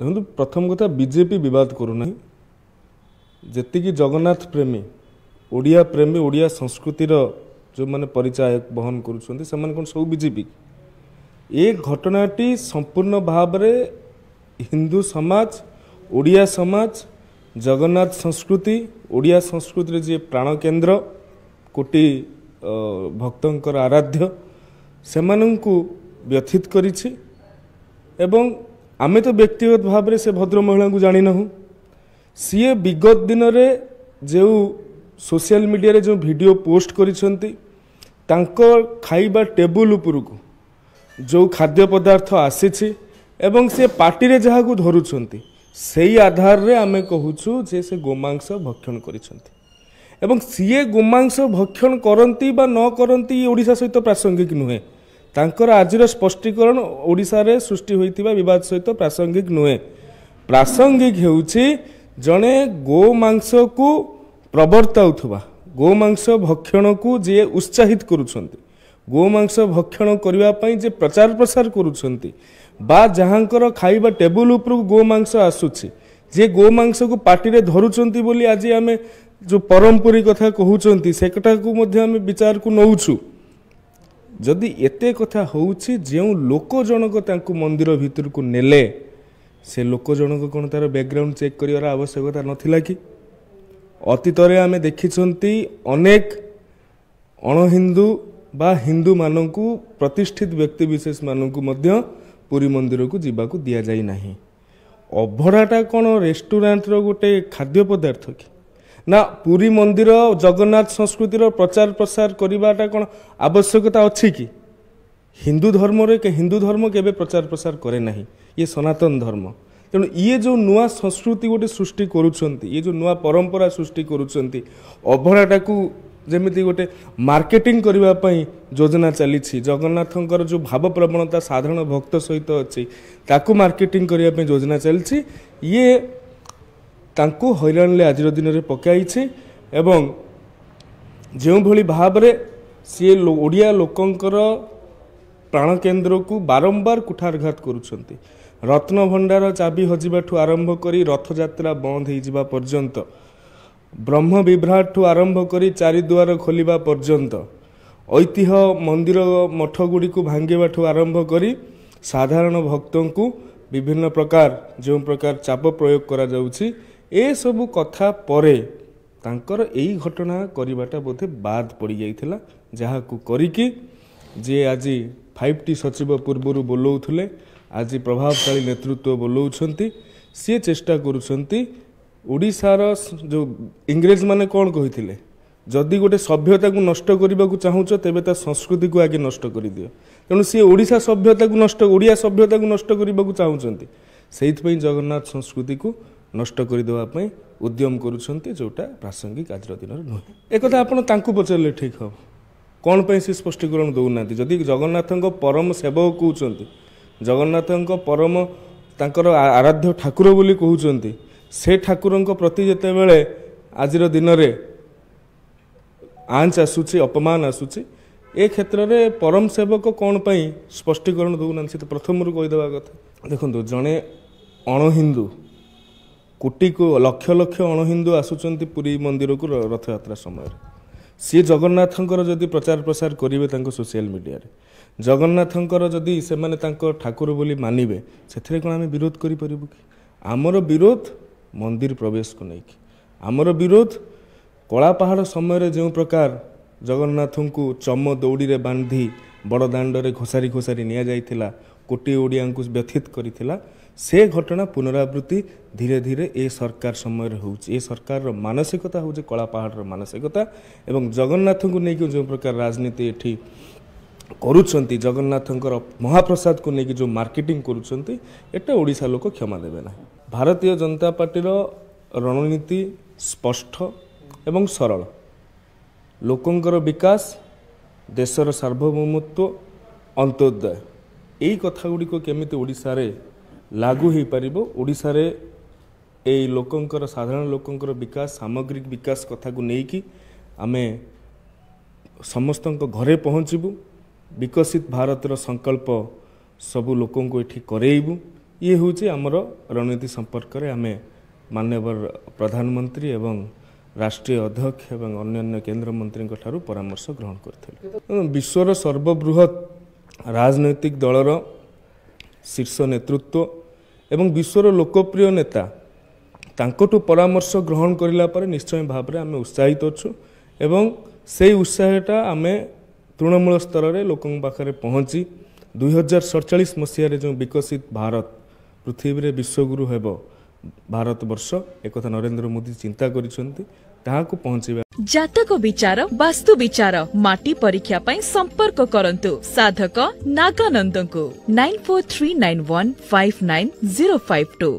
ଦେଖନ୍ତୁ ପ୍ରଥମ କଥା ବିଜେପି ବିବାଦ କରୁନାହିଁ ଯେତିକି ଜଗନ୍ନାଥ ପ୍ରେମୀ ଓଡ଼ିଆ ପ୍ରେମୀ ଓଡ଼ିଆ ସଂସ୍କୃତିର ଯେଉଁମାନେ ପରିଚୟ ବହନ କରୁଛନ୍ତି ସେମାନେ କ'ଣ ସବୁ ବିଜେପି ଏ ଘଟଣାଟି ସମ୍ପୂର୍ଣ୍ଣ ଭାବରେ ହିନ୍ଦୁ ସମାଜ ଓଡ଼ିଆ ସମାଜ ଜଗନ୍ନାଥ ସଂସ୍କୃତି ଓଡ଼ିଆ ସଂସ୍କୃତିରେ ଯିଏ ପ୍ରାଣକେନ୍ଦ୍ର କୋଟି ଭକ୍ତଙ୍କର ଆରାଧ୍ୟ ସେମାନଙ୍କୁ ବ୍ୟଥିତ କରିଛି ଏବଂ ଆମେ ତ ବ୍ୟକ୍ତିଗତ ଭାବରେ ସେ ଭଦ୍ର ମହିଳାଙ୍କୁ ଜାଣିନାହୁଁ ସିଏ ବିଗତ ଦିନରେ ଯେଉଁ ସୋସିଆଲ ମିଡ଼ିଆରେ ଯେଉଁ ଭିଡ଼ିଓ ପୋଷ୍ଟ କରିଛନ୍ତି ତାଙ୍କ ଖାଇବା ଟେବୁଲ ଉପରକୁ ଯେଉଁ ଖାଦ୍ୟ ପଦାର୍ଥ ଆସିଛି ଏବଂ ସେ ପାଟିରେ ଯାହାକୁ ଧରୁଛନ୍ତି ସେଇ ଆଧାରରେ ଆମେ କହୁଛୁ ଯେ ସେ ଗୋମାଂସ ଭକ୍ଷଣ କରିଛନ୍ତି ଏବଂ ସିଏ ଗୋମାଂସ ଭକ୍ଷଣ କରନ୍ତି ବା ନ କରନ୍ତି ଓଡ଼ିଶା ସହିତ ପ୍ରାସଙ୍ଗିକ ନୁହେଁ ତାଙ୍କର ଆଜିର ସ୍ପଷ୍ଟୀକରଣ ଓଡ଼ିଶାରେ ସୃଷ୍ଟି ହୋଇଥିବା ବିବାଦ ସହିତ ପ୍ରାସଙ୍ଗିକ ନୁହେଁ ପ୍ରାସଙ୍ଗିକ ହେଉଛି ଜଣେ ଗୋ ମାଂସକୁ ପ୍ରବର୍ତ୍ତାଉଥିବା ଗୋ ମାଂସ ଭକ୍ଷଣକୁ ଯିଏ ଉତ୍ସାହିତ କରୁଛନ୍ତି ଗୋ ମାଂସ ଭକ୍ଷଣ କରିବା ପାଇଁ ଯିଏ ପ୍ରଚାର ପ୍ରସାର କରୁଛନ୍ତି ବା ଯାହାଙ୍କର ଖାଇବା ଟେବୁଲ୍ ଉପରକୁ ଗୋ ମାଂସ ଆସୁଛି ଯିଏ ଗୋ ମାଂସକୁ ପାଟିରେ ଧରୁଛନ୍ତି ବୋଲି ଆଜି ଆମେ ଯେଉଁ ପରମ୍ପୁରୀ କଥା କହୁଛନ୍ତି ସେକଟାକୁ ମଧ୍ୟ ଆମେ ବିଚାରକୁ ନେଉଛୁ ଯଦି ଏତେ କଥା ହେଉଛି ଯେଉଁ ଲୋକ ଜଣକ ତାଙ୍କୁ ମନ୍ଦିର ଭିତରକୁ ନେଲେ ସେ ଲୋକ ଜଣକ କ'ଣ ତା'ର ବ୍ୟାକ୍ଗ୍ରାଉଣ୍ଡ ଚେକ୍ କରିବାର ଆବଶ୍ୟକତା ନଥିଲା କି ଅତୀତରେ ଆମେ ଦେଖିଛନ୍ତି ଅନେକ ଅଣହିନ୍ଦୁ ବା ହିନ୍ଦୁମାନଙ୍କୁ ପ୍ରତିଷ୍ଠିତ ବ୍ୟକ୍ତିବିଶେଷମାନଙ୍କୁ ମଧ୍ୟ ପୁରୀ ମନ୍ଦିରକୁ ଯିବାକୁ ଦିଆଯାଇ ନାହିଁ ଅଭଡ଼ାଟା କ'ଣ ରେଷ୍ଟୁରାଣ୍ଟର ଗୋଟେ ଖାଦ୍ୟ ପଦାର୍ଥ କି ନା ପୁରୀ ମନ୍ଦିର ଜଗନ୍ନାଥ ସଂସ୍କୃତିର ପ୍ରଚାର ପ୍ରସାର କରିବାଟା କ'ଣ ଆବଶ୍ୟକତା ଅଛି କି ହିନ୍ଦୁ ଧର୍ମରେ ହିନ୍ଦୁ ଧର୍ମ କେବେ ପ୍ରଚାର ପ୍ରସାର କରେ ନାହିଁ ଇଏ ସନାତନ ଧର୍ମ ତେଣୁ ଇଏ ଯେଉଁ ନୂଆ ସଂସ୍କୃତି ଗୋଟେ ସୃଷ୍ଟି କରୁଛନ୍ତି ଇଏ ଯେଉଁ ନୂଆ ପରମ୍ପରା ସୃଷ୍ଟି କରୁଛନ୍ତି ଅଭଡ଼ାଟାକୁ ଯେମିତି ଗୋଟେ ମାର୍କେଟିଂ କରିବା ପାଇଁ ଯୋଜନା ଚାଲିଛି ଜଗନ୍ନାଥଙ୍କର ଯେଉଁ ଭାବପ୍ରବଣତା ସାଧାରଣ ଭକ୍ତ ସହିତ ଅଛି ତାକୁ ମାର୍କେଟିଂ କରିବା ପାଇଁ ଯୋଜନା ଚାଲିଛି ଇଏ ତାଙ୍କୁ ହଇରାଣରେ ଆଜିର ଦିନରେ ପକାଇଛି ଏବଂ ଯେଉଁଭଳି ଭାବରେ ସିଏ ଓଡ଼ିଆ ଲୋକଙ୍କର ପ୍ରାଣକେନ୍ଦ୍ରକୁ ବାରମ୍ବାର କୁଠାରଘାତ କରୁଛନ୍ତି ରତ୍ନଭଣ୍ଡାର ଚାବି ହଜିବାଠୁ ଆରମ୍ଭ କରି ରଥଯାତ୍ରା ବନ୍ଦ ହୋଇଯିବା ପର୍ଯ୍ୟନ୍ତ ବ୍ରହ୍ମ ବିଭ୍ରାଟଠୁ ଆରମ୍ଭ କରି ଚାରିଦୁଆର ଖୋଲିବା ପର୍ଯ୍ୟନ୍ତ ଐତିହ୍ୟ ମନ୍ଦିର ମଠଗୁଡ଼ିକୁ ଭାଙ୍ଗିବାଠୁ ଆରମ୍ଭ କରି ସାଧାରଣ ଭକ୍ତଙ୍କୁ ବିଭିନ୍ନ ପ୍ରକାର ଯେଉଁ ପ୍ରକାର ଚାପ ପ୍ରୟୋଗ କରାଯାଉଛି ଏସବୁ କଥା ପରେ ତାଙ୍କର ଏଇ ଘଟଣା କରିବାଟା ବୋଧେ ବାଦ୍ ପଡ଼ିଯାଇଥିଲା ଯାହାକୁ କରିକି ଯିଏ ଆଜି ଫାଇଭ୍ ଟି ସଚିବ ପୂର୍ବରୁ ବୋଲାଉଥିଲେ ଆଜି ପ୍ରଭାବଶାଳୀ ନେତୃତ୍ୱ ବୋଲାଉଛନ୍ତି ସିଏ ଚେଷ୍ଟା କରୁଛନ୍ତି ଓଡ଼ିଶାର ଯେଉଁ ଇଂରେଜମାନେ କ'ଣ କହିଥିଲେ ଯଦି ଗୋଟେ ସଭ୍ୟତାକୁ ନଷ୍ଟ କରିବାକୁ ଚାହୁଁଛ ତେବେ ତା ସଂସ୍କୃତିକୁ ଆଗେ ନଷ୍ଟ କରିଦିଅ ତେଣୁ ସିଏ ଓଡ଼ିଶା ସଭ୍ୟତାକୁ ନଷ୍ଟ ଓଡ଼ିଆ ସଭ୍ୟତାକୁ ନଷ୍ଟ କରିବାକୁ ଚାହୁଁଛନ୍ତି ସେଇଥିପାଇଁ ଜଗନ୍ନାଥ ସଂସ୍କୃତିକୁ ନଷ୍ଟ କରିଦେବା ପାଇଁ ଉଦ୍ୟମ କରୁଛନ୍ତି ଯେଉଁଟା ପ୍ରାସଙ୍ଗିକ ଆଜିର ଦିନରେ ନୁହେଁ ଏକଥା ଆପଣ ତାଙ୍କୁ ପଚାରିଲେ ଠିକ୍ ହେବ କ'ଣ ପାଇଁ ସେ ସ୍ପଷ୍ଟୀକରଣ ଦେଉନାହାନ୍ତି ଯଦି ଜଗନ୍ନାଥଙ୍କ ପରମ ସେବକ କହୁଛନ୍ତି ଜଗନ୍ନାଥଙ୍କ ପରମ ତାଙ୍କର ଆରାଧ୍ୟ ଠାକୁର ବୋଲି କହୁଛନ୍ତି ସେ ଠାକୁରଙ୍କ ପ୍ରତି ଯେତେବେଳେ ଆଜିର ଦିନରେ ଆଞ୍ଚ ଆସୁଛି ଅପମାନ ଆସୁଛି ଏ କ୍ଷେତ୍ରରେ ପରମ ସେବକ କ'ଣ ପାଇଁ ସ୍ପଷ୍ଟୀକରଣ ଦେଉନାହାନ୍ତି ସେ ତ ପ୍ରଥମରୁ କହିଦେବା କଥା ଦେଖନ୍ତୁ ଜଣେ ଅଣହିନ୍ଦୁ କୋଟିକୁ ଲକ୍ଷ ଲକ୍ଷ ଅଣହିନ୍ଦୁ ଆସୁଛନ୍ତି ପୁରୀ ମନ୍ଦିରକୁ ରଥଯାତ୍ରା ସମୟରେ ସିଏ ଜଗନ୍ନାଥଙ୍କର ଯଦି ପ୍ରଚାର ପ୍ରସାର କରିବେ ତାଙ୍କ ସୋସିଆଲ ମିଡ଼ିଆରେ ଜଗନ୍ନାଥଙ୍କର ଯଦି ସେମାନେ ତାଙ୍କ ଠାକୁର ବୋଲି ମାନିବେ ସେଥିରେ କ'ଣ ଆମେ ବିରୋଧ କରିପାରିବୁ କି ଆମର ବିରୋଧ ମନ୍ଦିର ପ୍ରବେଶକୁ ନେଇକି ଆମର ବିରୋଧ କଳା ପାହାଡ଼ ସମୟରେ ଯେଉଁ ପ୍ରକାର ଜଗନ୍ନାଥଙ୍କୁ ଚମ ଦୌଡ଼ିରେ ବାନ୍ଧି ଦାଣ୍ଡରେ ଘୋଷାରି ଘୋଷାରି ନିଆଯାଇଥିଲା କୋଟି ଓଡ଼ିଆଙ୍କୁ ବ୍ୟଥିତ କରିଥିଲା ସେ ଘଟଣା ପୁନରାବୃତ୍ତି ଧୀରେ ଧୀରେ ଏ ସରକାର ସମୟରେ ହେଉଛି ଏ ସରକାରର ମାନସିକତା ହେଉଛି କଳା ପାହାଡ଼ର ମାନସିକତା ଏବଂ ଜଗନ୍ନାଥଙ୍କୁ ନେଇକି ଯେଉଁ ପ୍ରକାର ରାଜନୀତି ଏଠି କରୁଛନ୍ତି ଜଗନ୍ନାଥଙ୍କର ମହାପ୍ରସାଦକୁ ନେଇକି ଯେଉଁ ମାର୍କେଟିଂ କରୁଛନ୍ତି ଏଟା ଓଡ଼ିଶା ଲୋକ କ୍ଷମା ଦେବେ ନାହିଁ ଭାରତୀୟ ଜନତା ପାର୍ଟିର ରଣନୀତି ସ୍ପଷ୍ଟ ଏବଂ ସରଳ ଲୋକଙ୍କର ବିକାଶ ଦେଶର ସାର୍ବଭୌମତ୍ୱ ଅନ୍ତୋଦୟ ଏଇ ଗୁଡ଼ିକ କେମିତି ଓଡ଼ିଶାରେ ଲାଗୁ ହୋଇପାରିବ ଓଡ଼ିଶାରେ ଏଇ ଲୋକଙ୍କର ସାଧାରଣ ଲୋକଙ୍କର ବିକାଶ ସାମଗ୍ରିକ ବିକାଶ କଥାକୁ ନେଇକି ଆମେ ସମସ୍ତଙ୍କ ଘରେ ପହଞ୍ଚିବୁ ବିକଶିତ ଭାରତର ସଂକଳ୍ପ ସବୁ ଲୋକଙ୍କୁ ଏଠି କରେଇବୁ ଇଏ ହେଉଛି ଆମର ରଣନୀତି ସମ୍ପର୍କରେ ଆମେ ମାନ୍ୟବର ପ୍ରଧାନମନ୍ତ୍ରୀ ଏବଂ ରାଷ୍ଟ୍ରୀୟ ଅଧ୍ୟକ୍ଷ ଏବଂ ଅନ୍ୟାନ୍ୟ କେନ୍ଦ୍ରମନ୍ତ୍ରୀଙ୍କ ଠାରୁ ପରାମର୍ଶ ଗ୍ରହଣ କରିଥିଲେ ବିଶ୍ୱର ସର୍ବବୃହତ୍ ରାଜନୈତିକ ଦଳର ଶୀର୍ଷ ନେତୃତ୍ୱ ଏବଂ ବିଶ୍ୱର ଲୋକପ୍ରିୟ ନେତା ତାଙ୍କଠୁ ପରାମର୍ଶ ଗ୍ରହଣ କରିଲା ପରେ ନିଶ୍ଚୟ ଭାବରେ ଆମେ ଉତ୍ସାହିତ ଅଛୁ ଏବଂ ସେଇ ଉତ୍ସାହଟା ଆମେ ତୃଣମୂଳ ସ୍ତରରେ ଲୋକଙ୍କ ପାଖରେ ପହଞ୍ଚି ଦୁଇ ହଜାର ସତଚାଳିଶ ମସିହାରେ ଯେଉଁ ବିକଶିତ ଭାରତ ପୃଥିବୀରେ ବିଶ୍ୱଗୁରୁ ହେବ ଭାରତବର୍ଷ ଏକଥା ନରେନ୍ଦ୍ର ମୋଦି ଚିନ୍ତା କରିଛନ୍ତି ତାହାକୁ ପହଞ୍ଚିବା ଜାତକ ବିଚାର ବାସ୍ତୁ ବିଚାର ମାଟି ପରୀକ୍ଷା ପାଇଁ ସମ୍ପର୍କ କରନ୍ତୁ ସାଧକ ନାଗାନନ୍ଦଙ୍କୁ nine four three nine one five nine zero five two